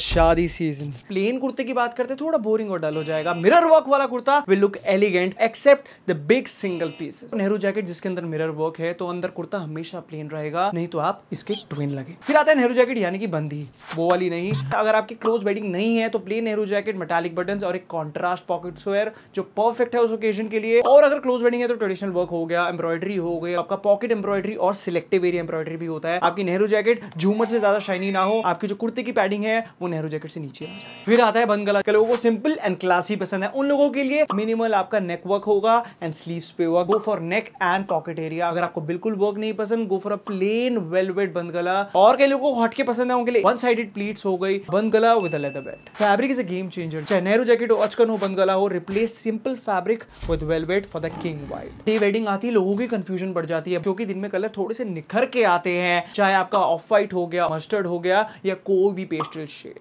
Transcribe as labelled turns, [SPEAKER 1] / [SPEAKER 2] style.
[SPEAKER 1] शादी season plane कुर्ते की बात करते थोड़ा बोरिंग और डल हो जाएगा मिरर वर्क वाला kurta will look elegant except the big single piece Nehru jacket जिसके अंदर मिरर वर्क है तो अंदर कुर्ता हमेशा प्लेन रहेगा नहीं तो आप इसके ट्विन लगे फिर आता है नेहरू जैकेट यानी कि बंदी वो वाली नहीं अगर आपकी क्लोज बेडिंग नहीं है तो plain Nehru jacket metallic button और एक कॉन्ट्रास्ट पॉकेट स्वेयर जो परफेक्ट है उस ओकेजन के लिए और अगर क्लोज बेडिंग है तो ट्रेडिशनल वर्क हो गया एम्ब्रॉयडरी हो गया आपका पॉकेट एम्ब्रॉयडरी और सिलेक्टिव एरिया एम्ब्रॉयडरी भी होता है आपकी नेहरू जैकेट झूमर से ज्यादा शाइनी ना हो आपकी जो कुर्ते की पैडिंग है नेहरू जैकेट से नीचे आ जाए फिर आता है बंद गला के लोगों को सिंपल एंड क्लासी पसंद है उन लोगों के लिए मिनिमल आपका नेक वर्क होगा एंड स्लीव्स पे होगा go for neck and pocket area अगर आपको बिल्कुल वर्क नहीं पसंद go for a plain velvet bandhgala और कई लोगों को हटके पसंद है उनके लिए वन साइडेड प्लीट्स हो गई bandhgala with a leather belt fabric is a game changer चाहे नेहरू जैकेट हो अचकन हो बंद गला हो replace simple fabric with velvet for the king white ये वेडिंग आती है लोगों की कंफ्यूजन बढ़ जाती है क्योंकि दिन में कलर थोड़े से निखर के आते हैं चाहे आपका ऑफ वाइट हो गया मस्टर्ड हो गया या कोई भी पेस्टल शेड